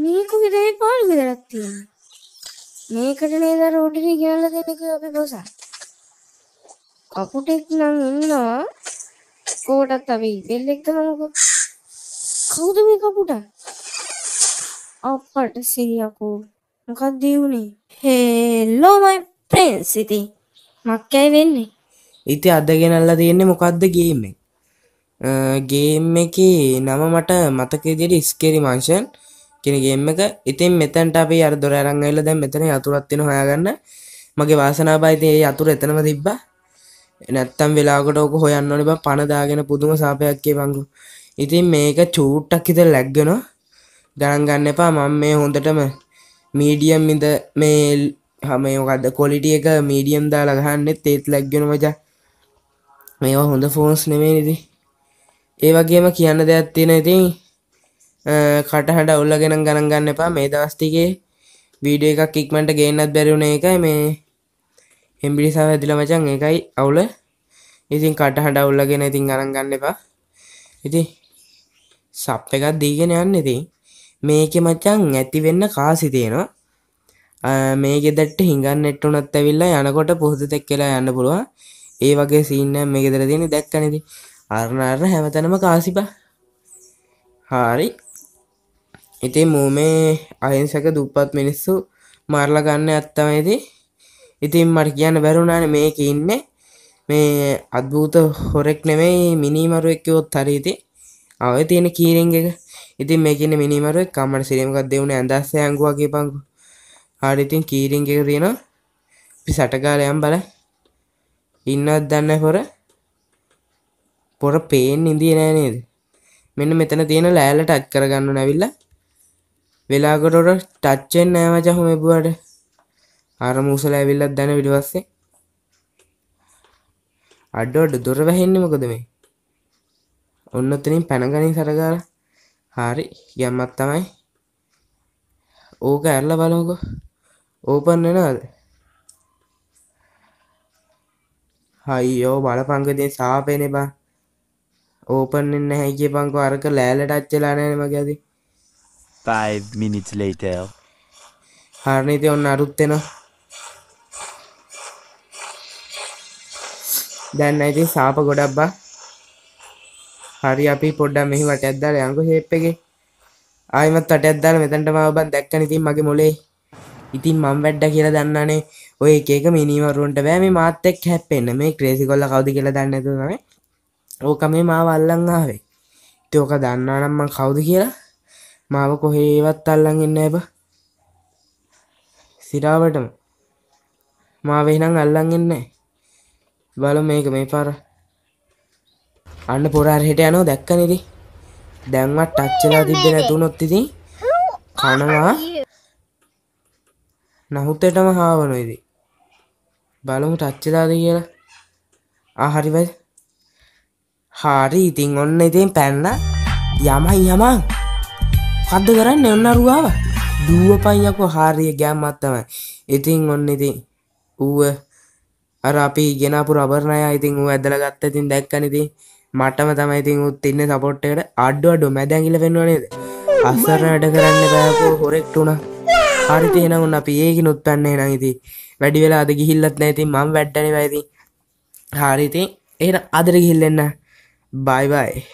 මේක විතරයි පාළු ගෙදරක් තියෙන්නේ. මේකට නේද රෝඩ් එකේ ගෙනල්ලා දෙන්නේ කිව්ව අපි බෝසා. කපුටෙක් නම් ඉන්නවා. කෝටත් අපි දෙල්ලෙක් තමයිකෝ. කවුද මේ කපුටා? අප්පට සිරියකෝ. මොකක්ද වුනේ? හෙලෝ මයි ෆ්‍රෙන්ඩ්ස් ඉතින්. මක්කයි වෙන්නේ. ඉතින් අද ගෙනල්ලා තියෙන්නේ මොකද්ද ගේම් එක? ගේම් එකේ නම මට මතක විදිහට ස්කේරි මන්ෂන් කෙනගේම එක ඉතින් මෙතැන්ට අපි අර දොර අරංගල දැන් මෙතන යතුරත්තින හොයාගන්න මගේ වාසනාබයිතිය යතුර එතනම තිබ්බ නැත්තම් වෙලාකට ඕක හොයන්න ඔනිබ පණදාගෙන පුදුම සාපයක්කේ පංගු ඉතින් මේක චූට්ටක් හිත ලැක්ගෙන ගණන්ගන්න එපා මම මේ හොඳටම මීඩියම් ඉද මේ හමයෝකද කොලිටිය එක මීඩියම් දා ලගහන්නෙත් ඒත් ලැක්ගෙන මචා මේවා හොඳ ෆෝන්ස් නෙමේ නිති ඒ වගේම කියන්න දෙයක් තියෙන ඉතින් කටහට ඔල්ලගෙන ගණන් ගන්න එපා මේ දවස්ටිකේ වීඩිය එකක් ඉක්මට ගේන්නත් බැරිුණ එකයි මේ හෙම්බිලිසාහ ඇදිල මචන් එකයි අවුල ඉතින් කටහට ඔල්ලගෙන ඉතින් ගණන් ගන්න එපා ඉති සප් එකත් දීගෙන යන්න ඉති මේක මචන් ඇතිවෙන්න කාසි තියෙනවා මේක දට හිඟන්න එට්ටුනත් ඇවිල්ලා යනකොට පොහොත තෙක් කියලා යන්න පුළුවන් ඒ වගේ සීන්න මේකෙදර තියෙන දැක්කනති අරණරණ හැමතනම කාසිපා හාරි ඉතින් මූ මේ අහිංසක දුප්පත් මිනිස්සු මරලා ගන්න ඇත්තමයිති ඉතින් මට කියන්න බැරුණාන මේක ඉන්නේ මේ අද්භූත හොරෙක් නෙමෙයි මිනිමරුවෙක් කිව්වොත් හරියති ආවේ තියෙන කීරින් එක ඉතින් මේක ඉන්නේ මිනිමරුවෙක් කම්මට සිරීමක් දෙවුනේ ඇඳස්සේ ඇඟුවා කියපන්කෝ හරි ඉතින් කීරින් එක තියෙනවා අපි සටගාලා යන් බලන්න ඉන්නවත් දන්නේ පොර පොර පේන්නේ ඉඳී නෑ නේද මෙන්න මෙතන තියෙන ලෑල්ලට අච් කරගන්න නැවිලා වෙලාගොටට ටච්චෙන් නෑ මචං මෙබුවට අර මූසල ඇවිල්ලත් දැන ඊට පස්සේ අඩොඩ දොර වැහෙන්නේ මොකද මේ ඔන්න ඔතනින් පැනගනින් සරගාලා හරි යම්මත් තමයි ඕක ඇරලා බලමුකෝ ඕපන් වෙනවද අයියෝ බලපංගදේ සාපේනේ බං ඕපන් වෙන්නේ නැහැ කියපන්කෝ අරක ලෑලට අච්චලා නැහැ මගේ අදී five minutes later. හරණීති ඔන්න අරුත්වෙන දැන්න ඉතින් සාප ගොඩක් බා හරි අපි පොඩ්ඩක් මෙහි වටයක් දාලා යන්කෝ ෂේප් එකේ ආයෙමත් වටයක් දාලා මෙතනට මාව බං දැක්කන ඉතින් මගේ මොලේ ඉතින් මම වැඩ්ඩා කියලා දන්නානේ ඔය එක එක මිනිමරුන්ට බෑ මේ මාත් එක්ක හැප්පෙන්න මේ ක්‍රේසි කොල්ල කවුද කියලා දන්නේ නැතුව තමයි ඕක මේ මාව අල්ලන් ආවේ ඉතින් ඕක දන්නා නම් මං කවුද කියලා මාව කොහේවත් අල්ලන් එන්න එපා. සිරාවටම. මාව එහෙනම් අල්ලන් එන්නේ නැහැ. බලමු මේක මේ පාර. අන්න පොර අරහෙට යනවා දැක්කනේ ඉතින්. දැන්වත් ටච් වෙලා තිබ්බේ නැතුනොත් ඉතින් කනවා. නහුතේටම හාවනෝ ඉතින්. බලමු ටච් වෙලාද කියලා. ආ හරි බයි. හරි ඉතින් ඔන්න ඉතින් පැන්න යමයි යමං. මොකක්ද කරන්න ඔන්නරුවාව දුවපයියකෝ හාරිය ගෑම්මත්තමයි ඉතින් ඔන්න ඉතින් ඌව අර අපි ගෙනපු රබරණය ඉතින් ඌ ඇදල ගත්ත ඉතින් දැක්කනති මටම තමයි ඉතින් උත් ඉන්න සපොට්ටකට අඩ්ඩු අඩු මැදැගිල පෙන්වා නේද අස්සරට කරන්න බෑකෝ හොරෙක්ට වුණා හරිත එනවන්න අපි ඒක නොත් පැන්නේ නඟති වැඩි වෙලා අද ගිහිල්ලත් නැති මං වැඩ්ඩන වැයිති හරිතේ ඒ අදර ගිහිල්ලෙන්න බයිබයි